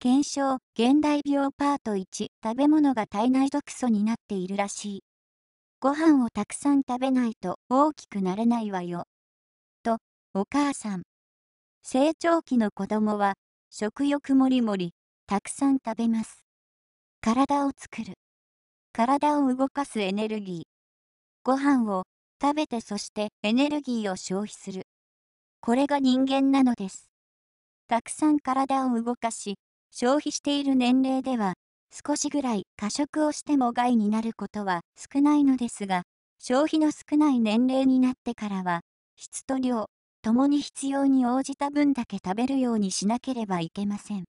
検証、現代病パート1、食べ物が体内毒素になっているらしい。ご飯をたくさん食べないと大きくなれないわよ。と、お母さん。成長期の子供は、食欲もりもり、たくさん食べます。体を作る。体を動かすエネルギー。ご飯を食べてそしてエネルギーを消費する。これが人間なのです。たくさん体を動かし、消費している年齢では、少しぐらい過食をしても害になることは少ないのですが、消費の少ない年齢になってからは、質と量、ともに必要に応じた分だけ食べるようにしなければいけません。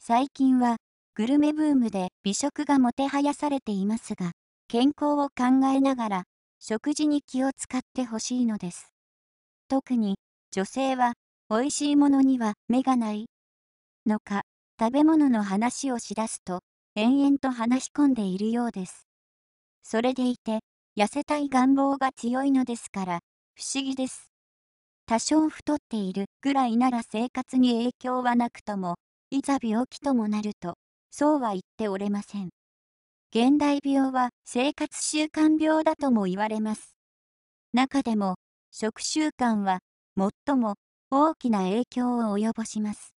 最近は、グルメブームで美食がもてはやされていますが、健康を考えながら、食事に気を使ってほしいのです。特に、女性は、美味しいものには目がないのか、食べ物の話をしだすと、延々と話し込んでいるようです。それでいて、痩せたい願望が強いのですから、不思議です。多少太っているぐらいなら生活に影響はなくとも、いざ病気ともなると、そうは言っておれません。現代病は生活習慣病だとも言われます。中でも、食習慣は最も大きな影響を及ぼします。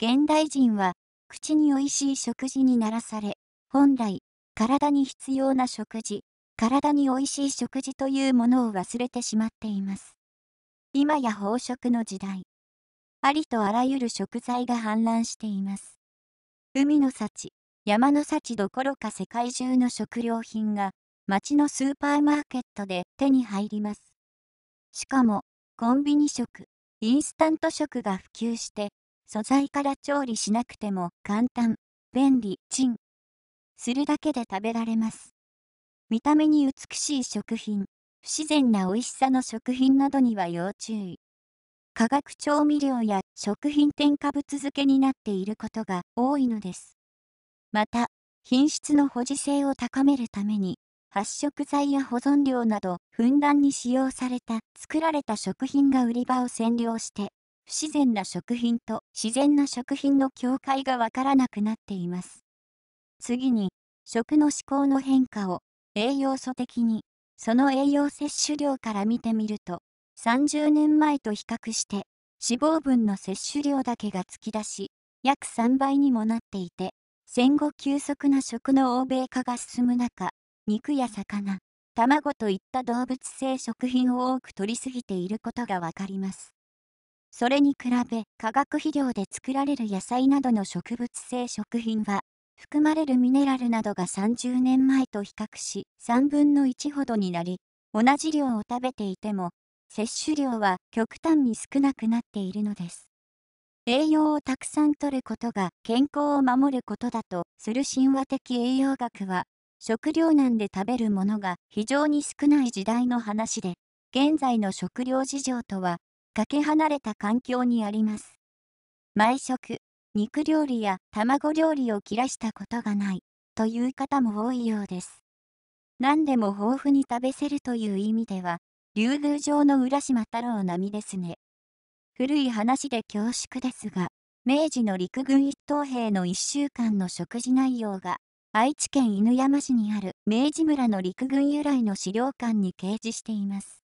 現代人は、口に美味しい食事にならされ、本来、体に必要な食事、体に美味しい食事というものを忘れてしまっています。今や飽食の時代。ありとあらゆる食材が氾濫しています。海の幸、山の幸どころか世界中の食料品が、町のスーパーマーケットで手に入ります。しかも、コンビニ食、インスタント食が普及して、素材から調理しなくても簡単、便利、チン。するだけで食べられます。見た目に美しい食品、不自然な美味しさの食品などには要注意。化学調味料や食品添加物漬けになっていることが多いのです。また、品質の保持性を高めるために、発色剤や保存料など、ふんだんに使用された、作られた食品が売り場を占領して、不自然な食品と自然な食品の境界がわからなくなっています。次に、食の思考の変化を栄養素的に、その栄養摂取量から見てみると、30年前と比較して脂肪分の摂取量だけが突き出し、約3倍にもなっていて、戦後急速な食の欧米化が進む中、肉や魚、卵といった動物性食品を多く摂りすぎていることがわかります。それに比べ化学肥料で作られる野菜などの植物性食品は含まれるミネラルなどが30年前と比較し3分の1ほどになり同じ量を食べていても摂取量は極端に少なくなっているのです栄養をたくさん摂ることが健康を守ることだとする神話的栄養学は食糧難で食べるものが非常に少ない時代の話で現在の食糧事情とはかけ離れた環境にあります。毎食、肉料理や卵料理を切らしたことがないという方も多いようです。何でも豊富に食べせるという意味では、竜宮城の浦島太郎並みですね。古い話で恐縮ですが、明治の陸軍一等兵の1週間の食事内容が、愛知県犬山市にある明治村の陸軍由来の資料館に掲示しています。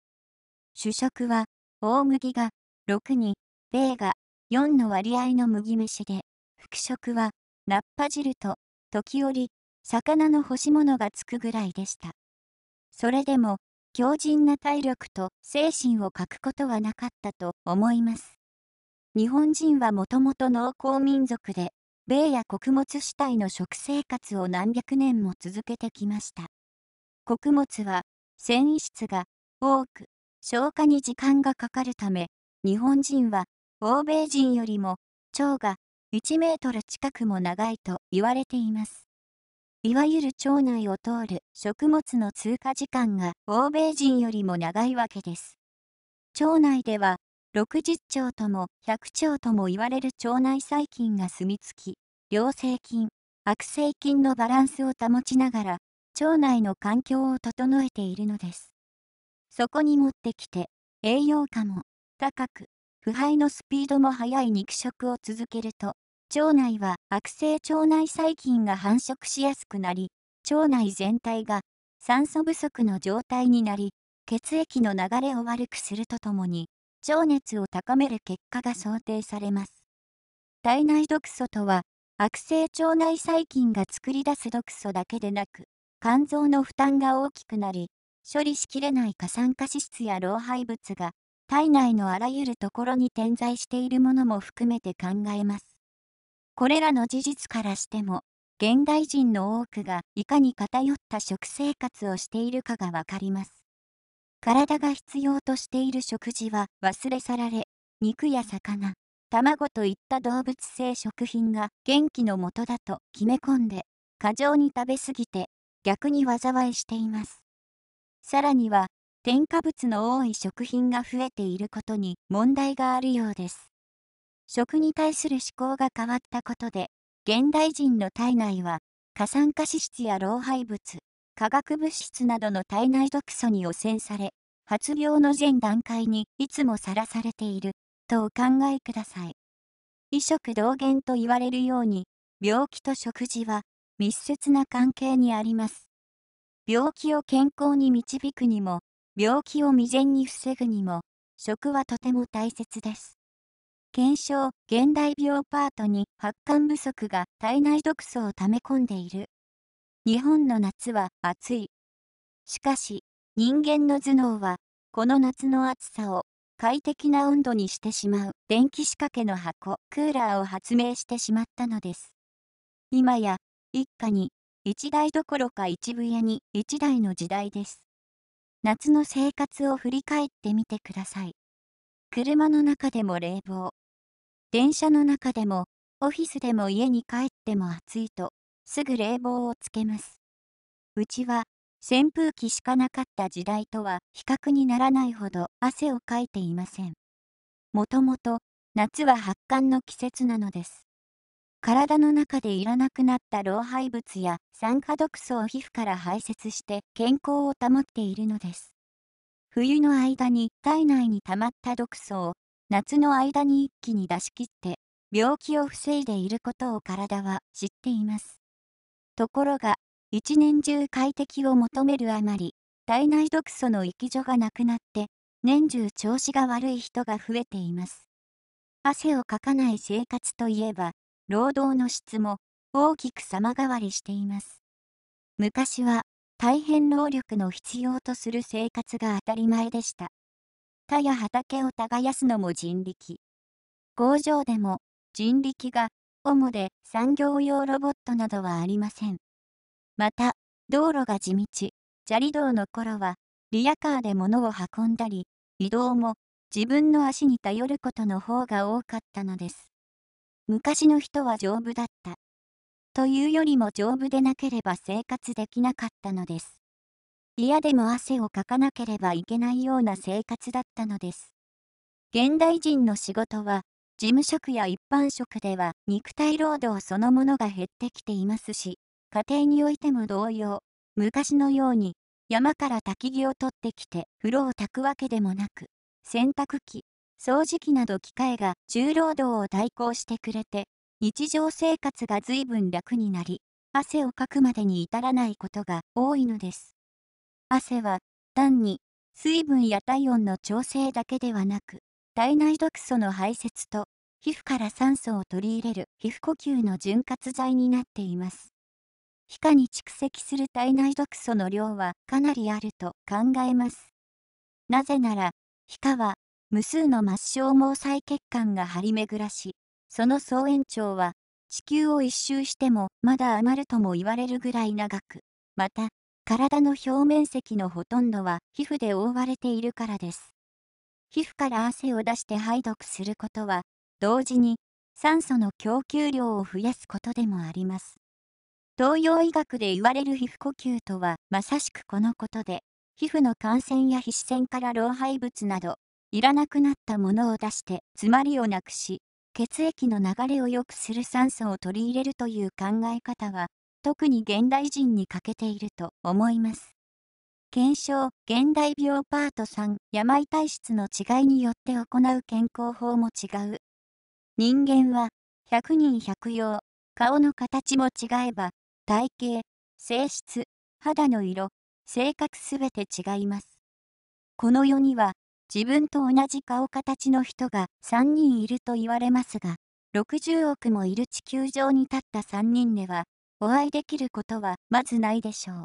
主食は大麦が6に、米が4の割合の麦飯で、副食は、ナッパ汁と、時折、魚の干し物がつくぐらいでした。それでも、強靭な体力と精神を欠くことはなかったと思います。日本人はもともと農耕民族で、米や穀物主体の食生活を何百年も続けてきました。穀物は、繊維質が多く、消化に時間がかかるため、日本人は欧米人よりも腸が1メートル近くも長いと言われています。いわゆる腸内を通る食物の通過時間が欧米人よりも長いわけです。腸内では60兆とも100兆とも言われる腸内細菌が住み着き、良性菌、悪性菌のバランスを保ちながら、腸内の環境を整えているのです。そこに持ってきて、栄養価も高く、腐敗のスピードも速い肉食を続けると、腸内は悪性腸内細菌が繁殖しやすくなり、腸内全体が酸素不足の状態になり、血液の流れを悪くするとともに、腸熱を高める結果が想定されます。体内毒素とは、悪性腸内細菌が作り出す毒素だけでなく、肝臓の負担が大きくなり、処理しきれない過酸化脂質や老廃物が体内のあらゆるところに点在しているものも含めて考えます。これらの事実からしても、現代人の多くがいかに偏った食生活をしているかがわかります。体が必要としている食事は忘れ去られ、肉や魚、卵といった動物性食品が元気のもとだと決め込んで、過剰に食べ過ぎて、逆に災いしています。さらには、添加物の多い食品が増えていることに問題があるようです。食に対する思考が変わったことで、現代人の体内は、過酸化脂質や老廃物、化学物質などの体内毒素に汚染され、発病の前段階にいつもさらされている、とお考えください。異食同源と言われるように、病気と食事は密接な関係にあります。病気を健康に導くにも、病気を未然に防ぐにも、食はとても大切です。検証、現代病パートに発汗不足が体内毒素を溜め込んでいる。日本の夏は暑い。しかし、人間の頭脳は、この夏の暑さを快適な温度にしてしまう電気仕掛けの箱、クーラーを発明してしまったのです。今や、一家に一台どころか一部屋に一台の時代です。夏の生活を振り返ってみてください。車の中でも冷房。電車の中でも、オフィスでも家に帰っても暑いと、すぐ冷房をつけます。うちは、扇風機しかなかった時代とは比較にならないほど汗をかいていません。もともと、夏は発汗の季節なのです。体の中でいらなくなった老廃物や酸化毒素を皮膚から排泄して健康を保っているのです。冬の間に体内に溜まった毒素を夏の間に一気に出し切って病気を防いでいることを体は知っています。ところが一年中快適を求めるあまり体内毒素の域状所がなくなって年中調子が悪い人が増えています。汗をかかない生活といえば労働の質も大きく様変わりしています。昔は大変労力の必要とする生活が当たり前でした。田や畑を耕すのも人力。工場でも人力が主で産業用ロボットなどはありません。また、道路が地道、砂利道の頃は、リヤカーで物を運んだり、移動も自分の足に頼ることの方が多かったのです。昔の人は丈夫だった。というよりも丈夫でなければ生活できなかったのです。嫌でも汗をかかなければいけないような生活だったのです。現代人の仕事は、事務職や一般職では肉体労働そのものが減ってきていますし、家庭においても同様、昔のように山から焚き木を取ってきて風呂を焚くわけでもなく、洗濯機、掃除機など機械が重労働を代行してくれて、日常生活が随分楽になり、汗をかくまでに至らないことが多いのです。汗は、単に、水分や体温の調整だけではなく、体内毒素の排泄と、皮膚から酸素を取り入れる皮膚呼吸の潤滑剤になっています。皮下に蓄積する体内毒素の量はかなりあると考えます。なぜなら、皮下は無数の末梢毛細血管が張り巡らし、その総延長は、地球を一周してもまだ余るとも言われるぐらい長く、また、体の表面積のほとんどは皮膚で覆われているからです。皮膚から汗を出して排毒することは、同時に酸素の供給量を増やすことでもあります。東洋医学で言われる皮膚呼吸とはまさしくこのことで、皮膚の感染や皮脂腺から老廃物など、いらなくなったものを出して詰まりをなくし血液の流れを良くする酸素を取り入れるという考え方は特に現代人に欠けていると思います。検証現代病パート3病体質の違いによって行う健康法も違う人間は100人100用顔の形も違えば体型性質肌の色性格すべて違いますこの世には自分と同じ顔形の人が3人いると言われますが、60億もいる地球上に立った3人では、お会いできることはまずないでしょう。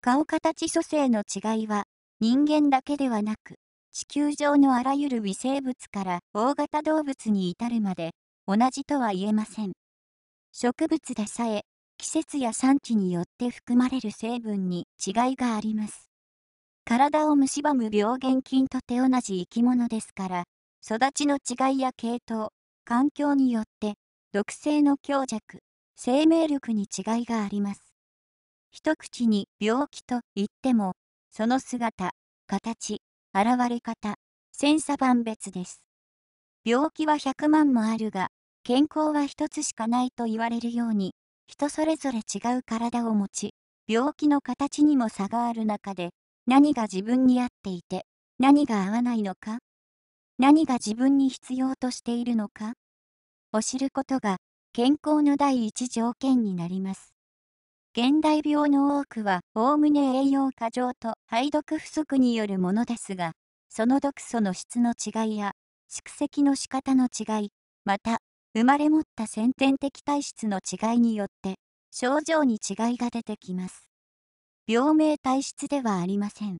顔形組成の違いは、人間だけではなく、地球上のあらゆる微生物から大型動物に至るまで、同じとは言えません。植物でさえ、季節や産地によって含まれる成分に違いがあります。体を蝕む病原菌と手同じ生き物ですから、育ちの違いや系統、環境によって、毒性の強弱、生命力に違いがあります。一口に病気と言っても、その姿、形、現れ方、千差万別です。病気は100万もあるが、健康は一つしかないと言われるように、人それぞれ違う体を持ち、病気の形にも差がある中で、何が自分に合っていて、何が合わないのか、何が自分に必要としているのか、を知ることが健康の第一条件になります。現代病の多くは、おおむね栄養過剰と排毒不足によるものですが、その毒素の質の違いや、蓄積の仕方の違い、また、生まれ持った先天的体質の違いによって、症状に違いが出てきます。病名体質ではありません。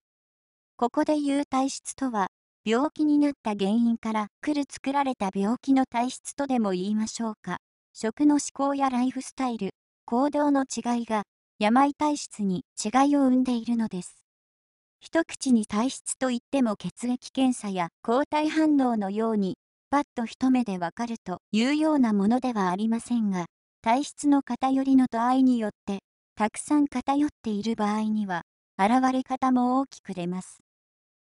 ここで言う体質とは、病気になった原因から来る作られた病気の体質とでも言いましょうか。食の思考やライフスタイル、行動の違いが、病体質に違いを生んでいるのです。一口に体質といっても血液検査や抗体反応のように、パッと一目でわかるというようなものではありませんが、体質の偏りの度合いによってたくさん偏っている場合には、現れ方も大きく出ます。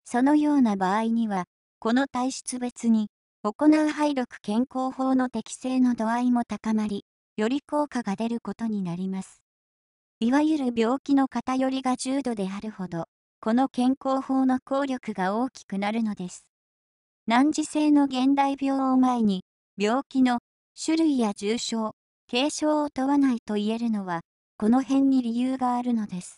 そのような場合には、この体質別に、行う配読健康法の適正の度合いも高まり、より効果が出ることになります。いわゆる病気の偏りが重度であるほど、この健康法の効力が大きくなるのです。難治性の現代病を前に、病気の種類や重症、軽症を問わないと言えるのは、この辺に理由があるのです。